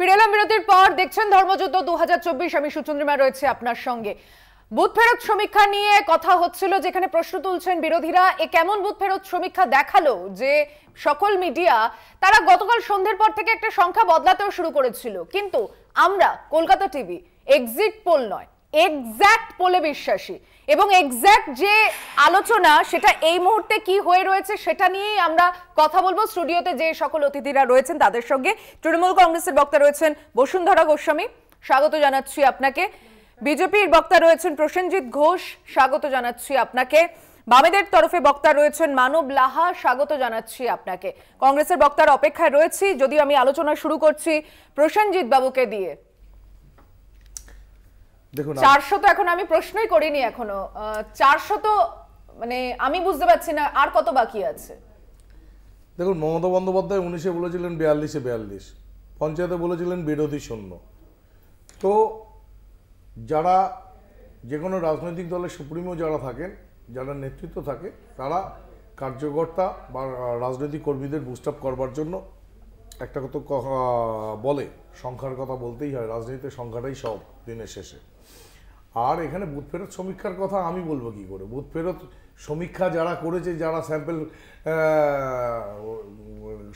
ফিরেলাম বিরতির পর দেখছেন ধর্মযুদ্ধ দু আমি সুচন্দ্রিমা রয়েছে আপনার সঙ্গে বুথ ফেরত সমীক্ষা নিয়ে কথা হচ্ছিল যেখানে প্রশ্ন তুলছেন বিরোধীরা এ কেমন বুথ ফেরত সমীক্ষা দেখালো যে সকল মিডিয়া তারা গতকাল সন্ধ্যের পর থেকে একটা সংখ্যা বদলাতেও শুরু করেছিল কিন্তু আমরা কলকাতা টিভি এক্সিট পোল নয় এক্স্যাক্ট বলে বিশ্বাসী এবং এক্স্যাক্ট যে আলোচনা সেটা এই মুহূর্তে কি হয়ে রয়েছে সেটা নিয়েই আমরা কথা বলবো স্টুডিওতে যে সকল অতিথিরা রয়েছেন তাদের সঙ্গে তৃণমূল কংগ্রেসের বক্তা রয়েছেন বসুন্ধরা গোস্বামী স্বাগত জানাচ্ছি আপনাকে বিজেপির বক্তা রয়েছেন প্রসেনজিৎ ঘোষ স্বাগত জানাচ্ছি আপনাকে বামেদের তরফে বক্তা রয়েছেন মানব লাহা স্বাগত জানাচ্ছি আপনাকে কংগ্রেসের বক্তার অপেক্ষায় রয়েছি যদিও আমি আলোচনা শুরু করছি প্রসেনজিৎ বাবুকে দিয়ে দেখুন চারশো তো এখন আমি প্রশ্নই করিনি এখনো চারশো তো মানে আমি বুঝতে পারছি না আর কত বাকি আছে দেখুন মমতা বন্দ্যোপাধ্যায় উনিশে বলেছিলেন বিয়াল্লিশে বিয়াল্লিশ পঞ্চায়েতে বলেছিলেন বিরোধী শূন্য তো যারা যে কোনো রাজনৈতিক দলের সুপ্রিমও যারা থাকেন যারা নেতৃত্ব থাকে তারা কার্যকর্তা বা রাজনৈতিক কর্মীদের বুস্ট আপ করবার জন্য একটা কত বলে সংখ্যার কথা বলতেই হয় রাজনীতিতে সংখ্যাটাই সব দিনের শেষে আর এখানে বুথ ফেরত সমীক্ষার কথা আমি বলবো কি করে বুথ ফেরত সমীক্ষা যারা করেছে যারা স্যাম্পেল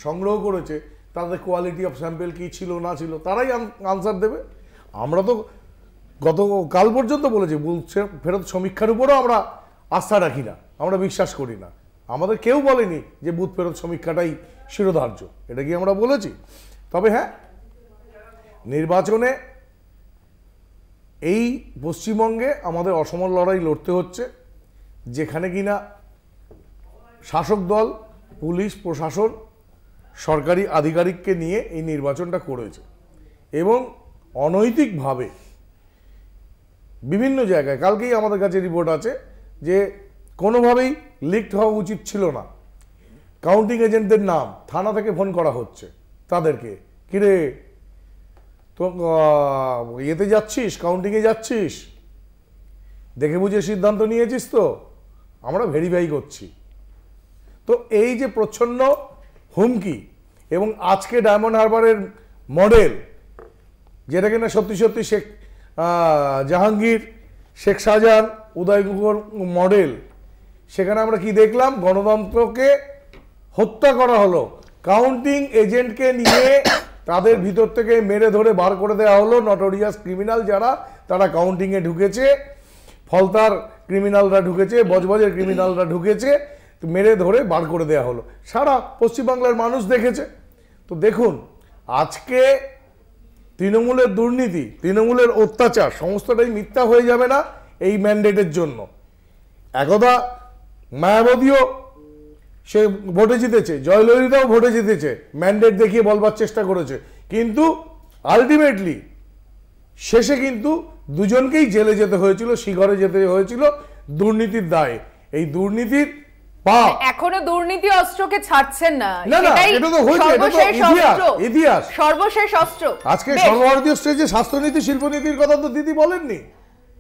সংগ্রহ করেছে তাদের কোয়ালিটি অফ স্যাম্পেল কি ছিল না ছিল তারাই আনসার দেবে আমরা তো গত কাল পর্যন্ত বলেছি বুথ ফেরত সমীক্ষার উপরও আমরা আস্থা রাখি না আমরা বিশ্বাস করি না আমাদের কেউ বলেনি যে বুথ ফেরত সমীক্ষাটাই শিরোধার্য এটা কি আমরা বলেছি তবে হ্যাঁ নির্বাচনে এই পশ্চিমবঙ্গে আমাদের অসমর লড়াই লড়তে হচ্ছে যেখানে কিনা শাসক দল পুলিশ প্রশাসন সরকারি আধিকারিককে নিয়ে এই নির্বাচনটা করেছে এবং অনৈতিকভাবে বিভিন্ন জায়গায় কালকেই আমাদের কাছে রিপোর্ট আছে যে কোনোভাবেই লিক্ট হওয়া উচিত ছিল না কাউন্টিং এজেন্টদের নাম থানা থেকে ফোন করা হচ্ছে তাদেরকে কিরে তো ইয়েতে যাচ্ছিস কাউন্টিংয়ে যাচ্ছিস দেখে বুঝে সিদ্ধান্ত নিয়েছিস তো আমরা ভেরিফাই করছি তো এই যে প্রচ্ছন্ন হুমকি এবং আজকে ডায়মন্ড হারবারের মডেল যেটা না সত্যি সত্যি শেখ জাহাঙ্গীর শেখ শাহজাহান উদয়গুগর মডেল সেখানে আমরা কি দেখলাম গণতন্ত্রকে হত্যা করা হলো কাউন্টিং এজেন্টকে নিয়ে তাদের ভিতর থেকে মেরে ধরে বার করে দেওয়া হলো নটোরিয়াস ক্রিমিনাল যারা তারা কাউন্টিংয়ে ঢুকেছে ফলতার ক্রিমিনালরা ঢুকেছে বজবজের ক্রিমিনালরা ঢুকেছে মেরে ধরে বার করে দেওয়া হলো সারা পশ্চিমবাংলার মানুষ দেখেছে তো দেখুন আজকে তৃণমূলের দুর্নীতি তৃণমূলের অত্যাচার সমস্তটাই মিথ্যা হয়ে যাবে না এই ম্যান্ডেটের জন্য একদা মায়াবতীয় সে ভোটে জিতেছে জয়ললিতাও ভোটে জিতেছে ম্যান্ডেট দেখিয়ে বলবার চেষ্টা করেছে কিন্তু আলটিমেটলি শেষে কিন্তু দুজনকেই জেলে যেতে হয়েছিল শিখরে যেতে হয়েছিল দুর্নীতির দায়ে এই দুর্নীতির মানে এখনো দুর্নীতি অস্ত্রকে ছাড়ছেন না ইতিহাস সর্বশেষ অস্ত্র আজকে সর্বভারতীয় স্টেজে স্বাস্থ্যনীতি শিল্পনীতির কথা তো দিদি বলেননি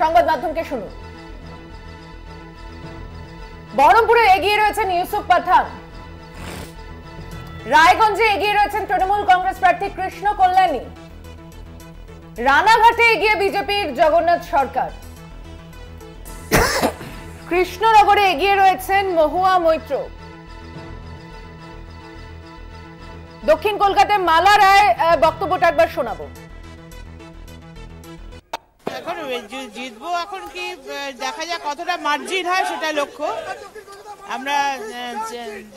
সংবাদ মাধ্যমকে শুনুন বহরমপুরে এগিয়ে রয়েছেন ইউসুফ পাঠান রায়গঞ্জে এগিয়ে রয়েছেন তৃণমূল কংগ্রেস প্রার্থী কৃষ্ণ কল্যাণী রানাঘাটে এগিয়ে বিজেপির জগন্নাথ সরকার কৃষ্ণনগরে এগিয়ে রয়েছেন মহুয়া মৈত্র দক্ষিণ কলকাতায় মালা রায় বক্তব্যটা একবার শোনাবো জিতবো এখন কি দেখা যাক কতটা মার্জিন হয় সেটা লক্ষ্য আমরা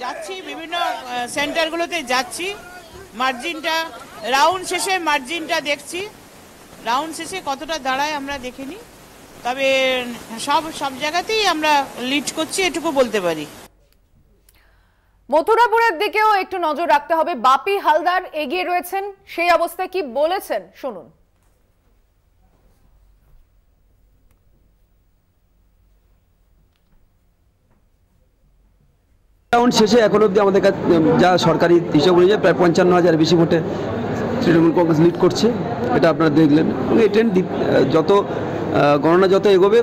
যাচ্ছি বিভিন্ন সেন্টারগুলোতে যাচ্ছি মার্জিনটা রাউন্ড শেষে মার্জিনটা দেখছি রাউন্ড শেষে কতটা দাঁড়ায় আমরা দেখিনি তবে সব সব জায়গাতেই আমরা লিড করছি এটুকু বলতে পারি মথুরাপুরের দিকেও একটু নজর রাখতে হবে বাপি হালদার এগিয়ে রয়েছেন সেই অবস্থায় কি বলেছেন শুনুন কাউন্ট শেষে এখন অবধি আমাদের কাছে যা সরকারি হিসাব অনুযায়ী প্রায় পঞ্চান্ন হাজার বেশি ভোটে তৃণমূল কংগ্রেস লিড করছে এটা আপনারা দেখলেন এবং এই ট্রেন্ড যত গণনা যত এগোবে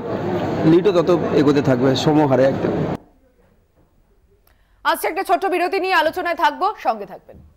লিডও তত এগোতে থাকবে সমহারে একদম আজকে একটা ছোট্ট বিরতি নিয়ে আলোচনায় থাকবো সঙ্গে থাকবেন